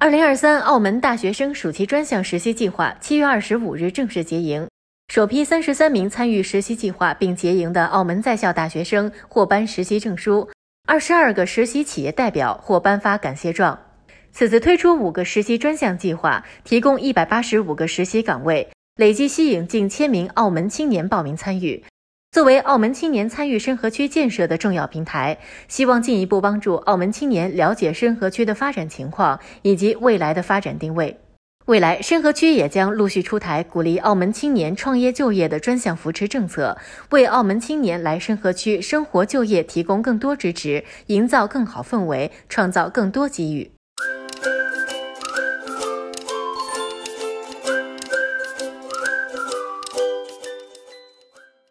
二零二三澳门大学生暑期专项实习计划七月二十五日正式结营，首批三十三名参与实习计划并结营的澳门在校大学生获颁实习证书，二十二个实习企业代表获颁发感谢状。此次推出五个实习专项计划，提供一百八十五个实习岗位，累计吸引近千名澳门青年报名参与。作为澳门青年参与深合区建设的重要平台，希望进一步帮助澳门青年了解深合区的发展情况以及未来的发展定位。未来，深合区也将陆续出台鼓励澳门青年创业就业的专项扶持政策，为澳门青年来深合区生活就业提供更多支持，营造更好氛围，创造更多机遇。